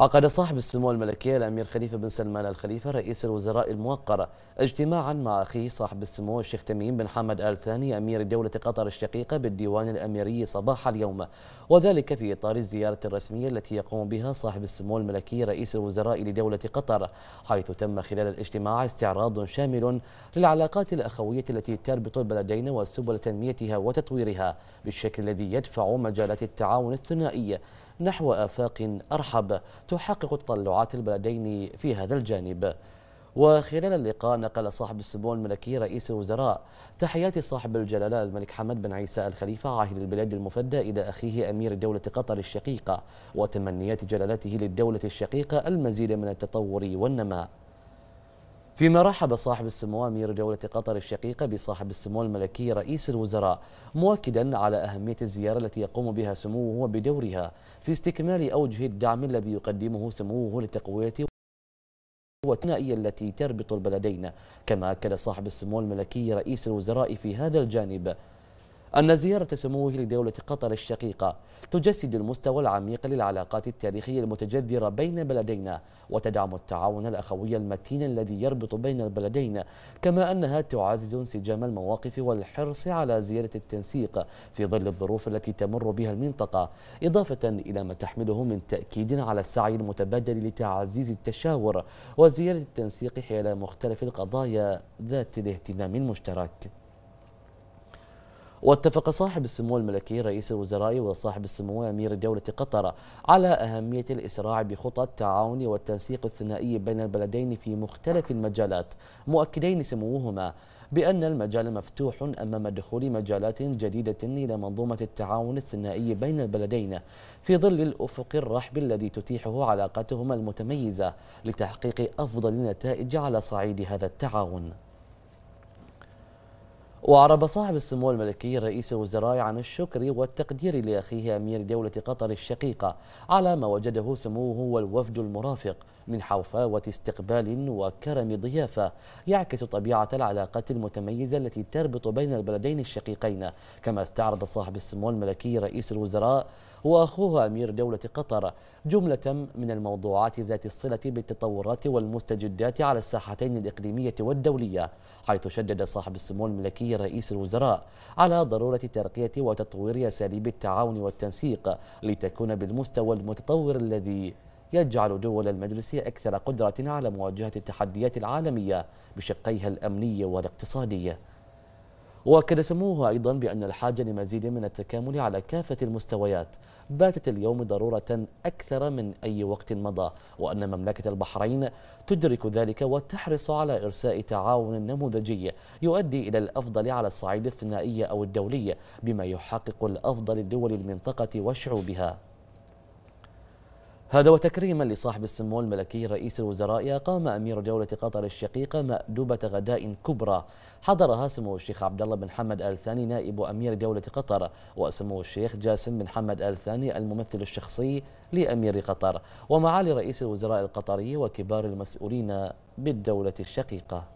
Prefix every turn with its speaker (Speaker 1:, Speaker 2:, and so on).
Speaker 1: عقد صاحب السمو الملكي الأمير خليفة بن سلمان الخليفة رئيس الوزراء الموقر اجتماعا مع أخيه صاحب السمو الشيخ تميم بن حمد آل ثاني أمير دولة قطر الشقيقة بالديوان الأميري صباح اليوم وذلك في إطار الزيارة الرسمية التي يقوم بها صاحب السمو الملكي رئيس الوزراء لدولة قطر حيث تم خلال الاجتماع استعراض شامل للعلاقات الأخوية التي تربط البلدين وسبل تنميتها وتطويرها بالشكل الذي يدفع مجالات التعاون الثنائي نحو آفاق أرحب تحقق تطلعات البلدين في هذا الجانب وخلال اللقاء نقل صاحب السمو الملكي رئيس الوزراء تحيات صاحب الجلالة الملك حمد بن عيسى الخليفة عاهل البلاد المفدى إلى أخيه أمير دولة قطر الشقيقة وتمنيات جلالته للدولة الشقيقة المزيد من التطور والنماء فيما رحب صاحب السمو أمير دولة قطر الشقيقة بصاحب السمو الملكي رئيس الوزراء مؤكدا على أهمية الزيارة التي يقوم بها سموه وبدورها في استكمال أوجه الدعم الذي يقدمه سموه لتقوية والثنائية التي تربط البلدين كما أكد صاحب السمو الملكي رئيس الوزراء في هذا الجانب أن زيارة سموه لدولة قطر الشقيقة تجسد المستوى العميق للعلاقات التاريخية المتجذرة بين بلدينا وتدعم التعاون الأخوي المتين الذي يربط بين البلدين كما أنها تعزز انسجام المواقف والحرص على زيادة التنسيق في ظل الظروف التي تمر بها المنطقة إضافة إلى ما تحمله من تأكيد على السعي المتبادل لتعزيز التشاور وزيادة التنسيق حيال مختلف القضايا ذات الاهتمام المشترك واتفق صاحب السمو الملكي رئيس الوزراء وصاحب السمو أمير دولة قطر على أهمية الإسراع بخطى التعاون والتنسيق الثنائي بين البلدين في مختلف المجالات مؤكدين سموهما بأن المجال مفتوح أمام دخول مجالات جديدة إلى منظومة التعاون الثنائي بين البلدين في ظل الأفق الرحب الذي تتيحه علاقتهما المتميزة لتحقيق أفضل النتائج على صعيد هذا التعاون وأعرب صاحب السمو الملكي رئيس الوزراء عن الشكر والتقدير لأخيه أمير دولة قطر الشقيقة على ما وجده سموه والوفد المرافق من حوفاوة استقبال وكرم ضيافة يعكس طبيعة العلاقات المتميزة التي تربط بين البلدين الشقيقين كما استعرض صاحب السمو الملكي رئيس الوزراء وأخوه أمير دولة قطر جملة من الموضوعات ذات الصلة بالتطورات والمستجدات على الساحتين الإقليمية والدولية حيث شدد صاحب السمو الملكي رئيس الوزراء على ضرورة ترقية وتطوير أساليب التعاون والتنسيق لتكون بالمستوى المتطور الذي يجعل دول المجلس أكثر قدرة على مواجهة التحديات العالمية بشقيها الأمني والاقتصادي واكد سموه ايضا بان الحاجه لمزيد من التكامل على كافه المستويات باتت اليوم ضروره اكثر من اي وقت مضى وان مملكه البحرين تدرك ذلك وتحرص على ارساء تعاون نموذجي يؤدي الى الافضل على الصعيد الثنائي او الدولي بما يحقق الافضل لدول المنطقه وشعوبها هذا وتكريما لصاحب السمو الملكي رئيس الوزراء قام امير دوله قطر الشقيقه مأدوبه غداء كبرى حضرها سمو الشيخ عبد الله بن حمد ال ثاني نائب امير دوله قطر وسمو الشيخ جاسم بن حمد ال ثاني الممثل الشخصي لامير قطر ومعالي رئيس الوزراء القطري وكبار المسؤولين بالدوله الشقيقه